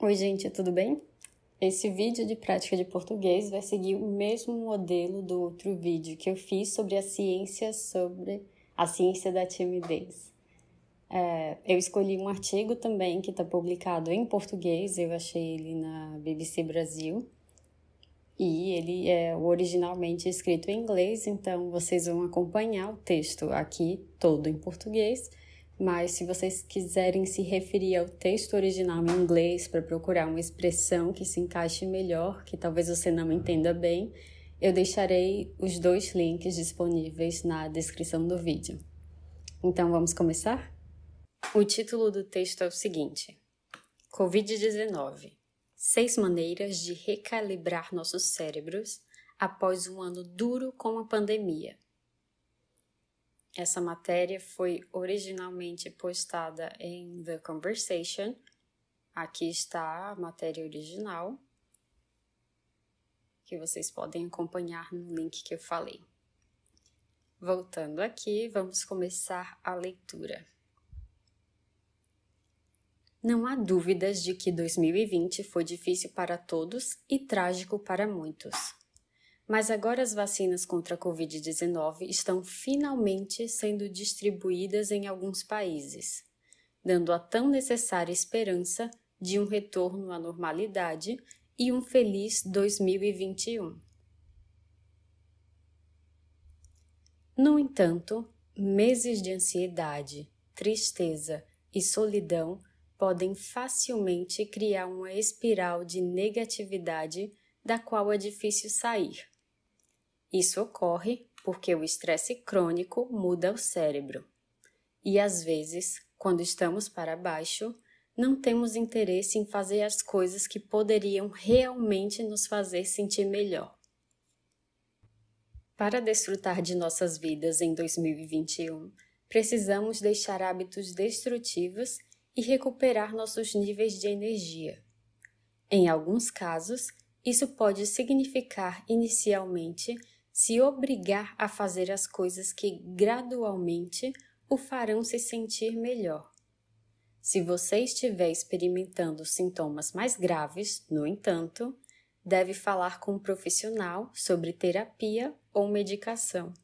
Oi, gente, tudo bem? Esse vídeo de prática de português vai seguir o mesmo modelo do outro vídeo que eu fiz sobre a ciência sobre a ciência da timidez. É, eu escolhi um artigo também que está publicado em português, eu achei ele na BBC Brasil e ele é originalmente escrito em inglês, então vocês vão acompanhar o texto aqui todo em português mas se vocês quiserem se referir ao texto original em inglês para procurar uma expressão que se encaixe melhor, que talvez você não entenda bem, eu deixarei os dois links disponíveis na descrição do vídeo. Então vamos começar? O título do texto é o seguinte: Covid-19 Seis maneiras de recalibrar nossos cérebros após um ano duro com a pandemia. Essa matéria foi originalmente postada em The Conversation. Aqui está a matéria original, que vocês podem acompanhar no link que eu falei. Voltando aqui, vamos começar a leitura. Não há dúvidas de que 2020 foi difícil para todos e trágico para muitos. Mas agora as vacinas contra a Covid-19 estão finalmente sendo distribuídas em alguns países, dando a tão necessária esperança de um retorno à normalidade e um feliz 2021. No entanto, meses de ansiedade, tristeza e solidão podem facilmente criar uma espiral de negatividade da qual é difícil sair isso ocorre porque o estresse crônico muda o cérebro. E às vezes, quando estamos para baixo, não temos interesse em fazer as coisas que poderiam realmente nos fazer sentir melhor. Para desfrutar de nossas vidas em 2021, precisamos deixar hábitos destrutivos e recuperar nossos níveis de energia. Em alguns casos, isso pode significar inicialmente se obrigar a fazer as coisas que gradualmente o farão se sentir melhor. Se você estiver experimentando sintomas mais graves, no entanto, deve falar com um profissional sobre terapia ou medicação.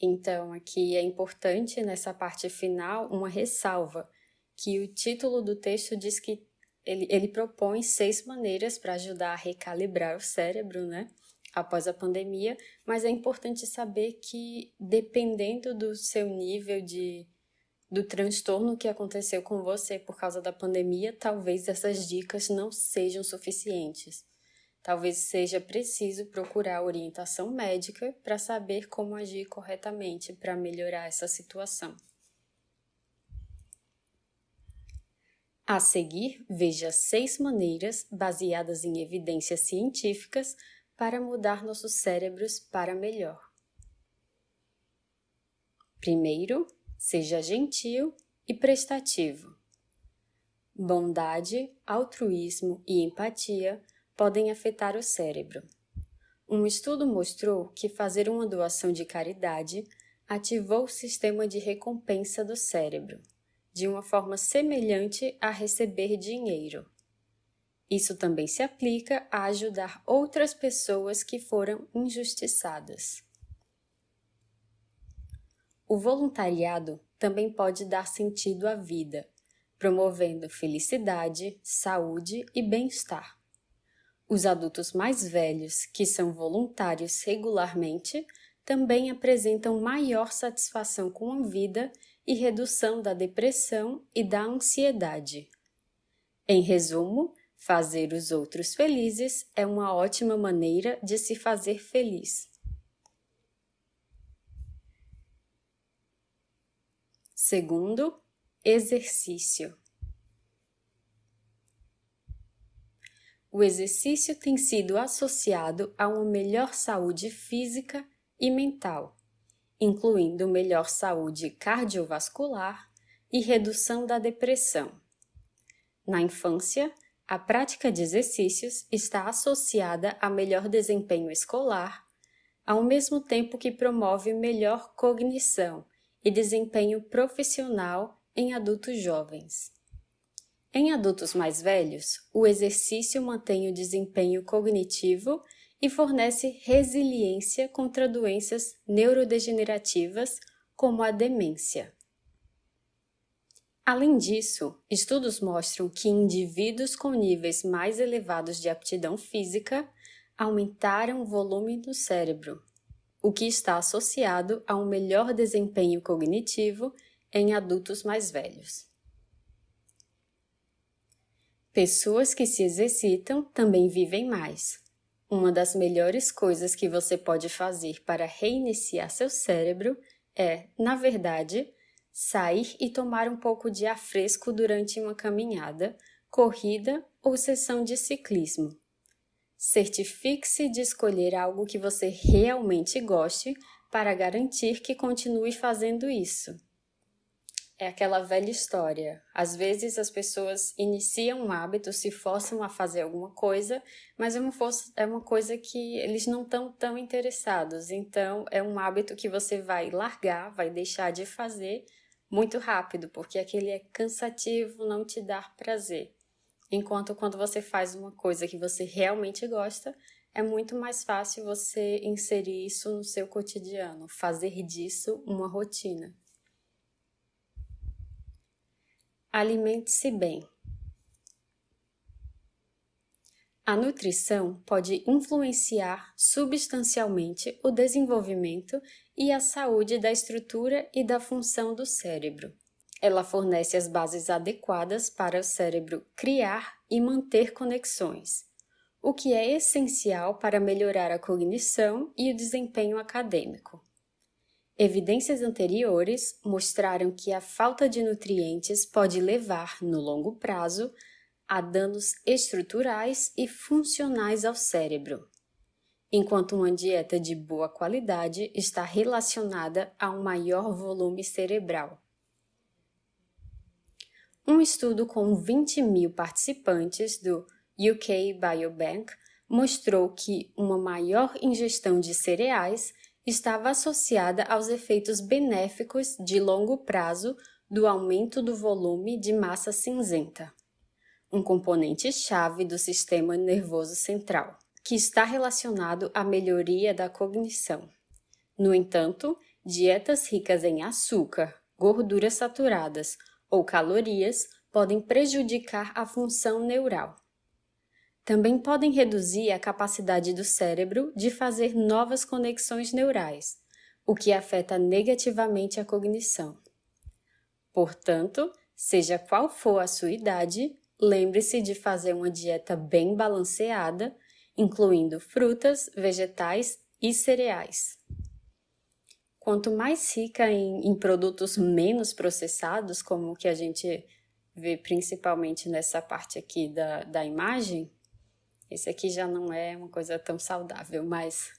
Então, aqui é importante nessa parte final uma ressalva que o título do texto diz que ele, ele propõe seis maneiras para ajudar a recalibrar o cérebro, né? após a pandemia, mas é importante saber que, dependendo do seu nível de do transtorno que aconteceu com você por causa da pandemia, talvez essas dicas não sejam suficientes. Talvez seja preciso procurar orientação médica para saber como agir corretamente para melhorar essa situação. A seguir, veja seis maneiras, baseadas em evidências científicas, para mudar nossos cérebros para melhor. Primeiro, seja gentil e prestativo. Bondade, altruísmo e empatia podem afetar o cérebro. Um estudo mostrou que fazer uma doação de caridade ativou o sistema de recompensa do cérebro, de uma forma semelhante a receber dinheiro. Isso também se aplica a ajudar outras pessoas que foram injustiçadas. O voluntariado também pode dar sentido à vida, promovendo felicidade, saúde e bem-estar. Os adultos mais velhos, que são voluntários regularmente, também apresentam maior satisfação com a vida e redução da depressão e da ansiedade. Em resumo, Fazer os outros felizes é uma ótima maneira de se fazer feliz. Segundo, exercício. O exercício tem sido associado a uma melhor saúde física e mental, incluindo melhor saúde cardiovascular e redução da depressão. Na infância, a prática de exercícios está associada a melhor desempenho escolar, ao mesmo tempo que promove melhor cognição e desempenho profissional em adultos jovens. Em adultos mais velhos, o exercício mantém o desempenho cognitivo e fornece resiliência contra doenças neurodegenerativas, como a demência. Além disso, estudos mostram que indivíduos com níveis mais elevados de aptidão física aumentaram o volume do cérebro, o que está associado a um melhor desempenho cognitivo em adultos mais velhos. Pessoas que se exercitam também vivem mais. Uma das melhores coisas que você pode fazer para reiniciar seu cérebro é, na verdade, sair e tomar um pouco de ar fresco durante uma caminhada, corrida ou sessão de ciclismo. Certifique-se de escolher algo que você realmente goste para garantir que continue fazendo isso. É aquela velha história. Às vezes as pessoas iniciam um hábito, se forçam a fazer alguma coisa, mas é uma, é uma coisa que eles não estão tão interessados. Então, é um hábito que você vai largar, vai deixar de fazer muito rápido, porque aquele é cansativo, não te dá prazer. Enquanto quando você faz uma coisa que você realmente gosta, é muito mais fácil você inserir isso no seu cotidiano, fazer disso uma rotina. Alimente-se bem. A nutrição pode influenciar substancialmente o desenvolvimento e a saúde da estrutura e da função do cérebro. Ela fornece as bases adequadas para o cérebro criar e manter conexões, o que é essencial para melhorar a cognição e o desempenho acadêmico. Evidências anteriores mostraram que a falta de nutrientes pode levar, no longo prazo, a danos estruturais e funcionais ao cérebro, enquanto uma dieta de boa qualidade está relacionada a um maior volume cerebral. Um estudo com 20 mil participantes do UK Biobank mostrou que uma maior ingestão de cereais estava associada aos efeitos benéficos de longo prazo do aumento do volume de massa cinzenta um componente-chave do sistema nervoso central, que está relacionado à melhoria da cognição. No entanto, dietas ricas em açúcar, gorduras saturadas ou calorias podem prejudicar a função neural. Também podem reduzir a capacidade do cérebro de fazer novas conexões neurais, o que afeta negativamente a cognição. Portanto, seja qual for a sua idade, Lembre-se de fazer uma dieta bem balanceada, incluindo frutas, vegetais e cereais. Quanto mais rica em, em produtos menos processados, como o que a gente vê principalmente nessa parte aqui da, da imagem, esse aqui já não é uma coisa tão saudável, mas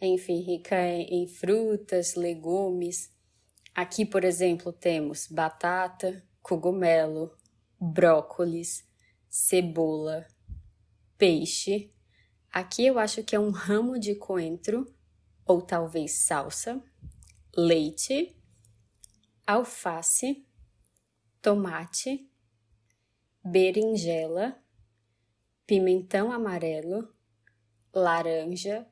enfim, rica em, frutas, legumes. Aqui, por exemplo, temos batata, cogumelo, brócolis, cebola, peixe. Aqui eu acho que é um ramo de coentro ou talvez salsa, leite, alface, tomate, berinjela, pimentão amarelo, laranja,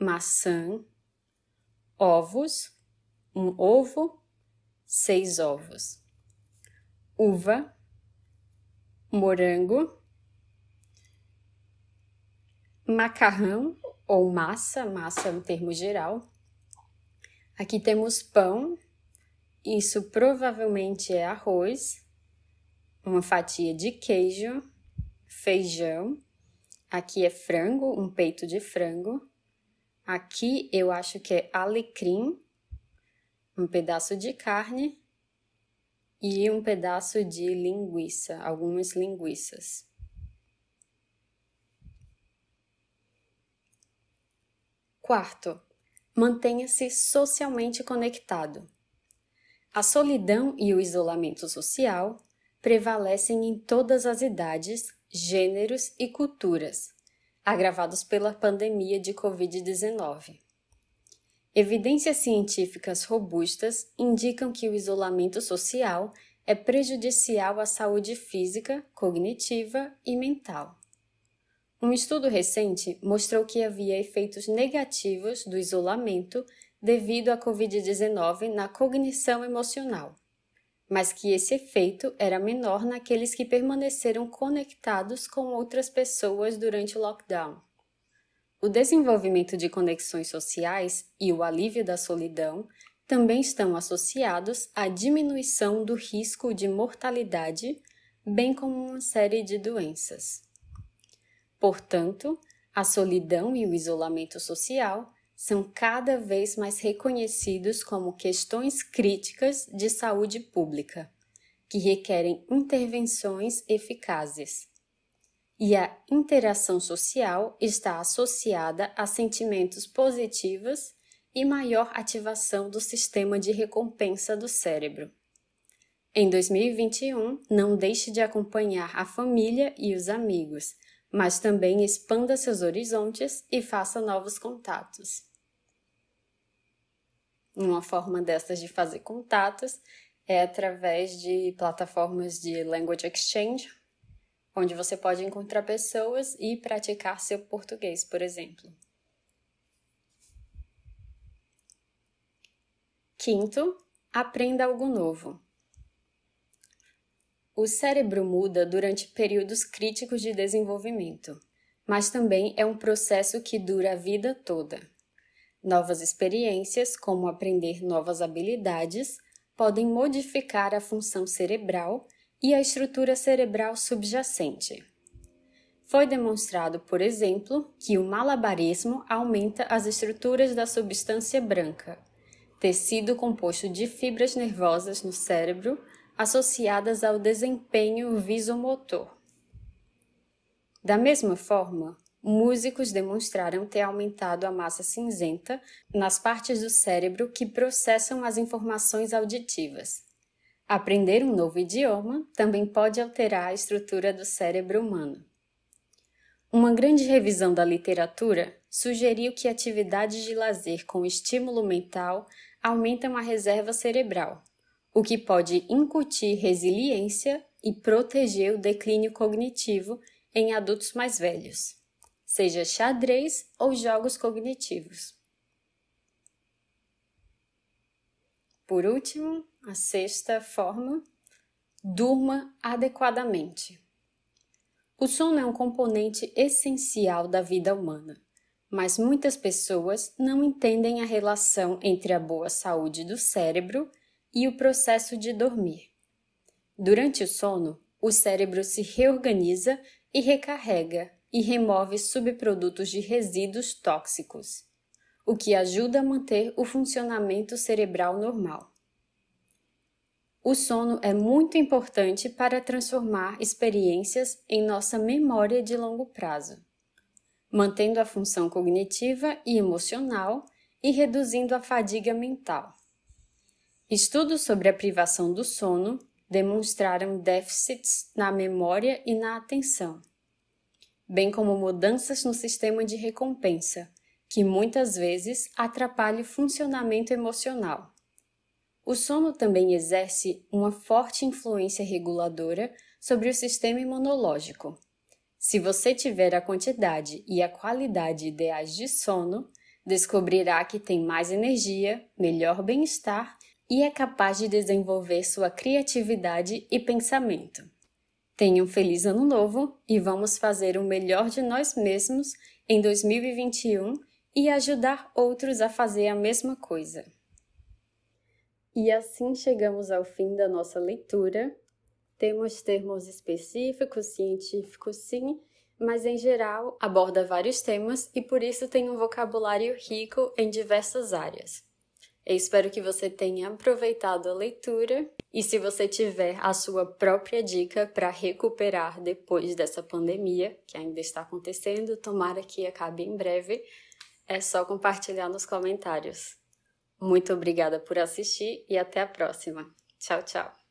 maçã, ovos, um ovo, seis ovos, uva, morango, macarrão ou massa, massa é um termo geral. Aqui temos pão, isso provavelmente é arroz, uma fatia de queijo, feijão. Aqui é frango, um peito de frango. Aqui eu acho que é alecrim, um pedaço de carne e um pedaço de linguiça, algumas linguiças. Quarto, mantenha-se socialmente conectado. A solidão e o isolamento social prevalecem em todas as idades, gêneros e culturas, agravados pela pandemia de Covid-19. Evidências científicas robustas indicam que o isolamento social é prejudicial à saúde física, cognitiva e mental. Um estudo recente mostrou que havia efeitos negativos do isolamento devido à Covid-19 na cognição emocional, mas que esse efeito era menor naqueles que permaneceram conectados com outras pessoas durante o lockdown. O desenvolvimento de conexões sociais e o alívio da solidão também estão associados à diminuição do risco de mortalidade, bem como uma série de doenças. Portanto, a solidão e o isolamento social são cada vez mais reconhecidos como questões críticas de saúde pública, que requerem intervenções eficazes e a interação social está associada a sentimentos positivos e maior ativação do sistema de recompensa do cérebro. Em 2021, não deixe de acompanhar a família e os amigos, mas também expanda seus horizontes e faça novos contatos. Uma forma dessas de fazer contatos é através de plataformas de language exchange, onde você pode encontrar pessoas e praticar seu português, por exemplo. Quinto, aprenda algo novo. O cérebro muda durante períodos críticos de desenvolvimento, mas também é um processo que dura a vida toda. Novas experiências, como aprender novas habilidades, podem modificar a função cerebral e a estrutura cerebral subjacente. Foi demonstrado, por exemplo, que o malabarismo aumenta as estruturas da substância branca, tecido composto de fibras nervosas no cérebro associadas ao desempenho visomotor. Da mesma forma, músicos demonstraram ter aumentado a massa cinzenta nas partes do cérebro que processam as informações auditivas, Aprender um novo idioma também pode alterar a estrutura do cérebro humano. Uma grande revisão da literatura sugeriu que atividades de lazer com estímulo mental aumentam a reserva cerebral, o que pode incutir resiliência e proteger o declínio cognitivo em adultos mais velhos, seja xadrez ou jogos cognitivos. Por último, a sexta forma, durma adequadamente. O sono é um componente essencial da vida humana, mas muitas pessoas não entendem a relação entre a boa saúde do cérebro e o processo de dormir. Durante o sono, o cérebro se reorganiza e recarrega e remove subprodutos de resíduos tóxicos, o que ajuda a manter o funcionamento cerebral normal. O sono é muito importante para transformar experiências em nossa memória de longo prazo, mantendo a função cognitiva e emocional e reduzindo a fadiga mental. Estudos sobre a privação do sono demonstraram déficits na memória e na atenção, bem como mudanças no sistema de recompensa, que muitas vezes atrapalha o funcionamento emocional. O sono também exerce uma forte influência reguladora sobre o sistema imunológico. Se você tiver a quantidade e a qualidade ideais de sono, descobrirá que tem mais energia, melhor bem-estar e é capaz de desenvolver sua criatividade e pensamento. Tenha um feliz ano novo e vamos fazer o melhor de nós mesmos em 2021 e ajudar outros a fazer a mesma coisa. E assim chegamos ao fim da nossa leitura. Temos termos específicos, científicos, sim, mas em geral aborda vários temas e por isso tem um vocabulário rico em diversas áreas. Eu espero que você tenha aproveitado a leitura e se você tiver a sua própria dica para recuperar depois dessa pandemia que ainda está acontecendo, tomara que acabe em breve, é só compartilhar nos comentários. Muito obrigada por assistir e até a próxima. Tchau, tchau.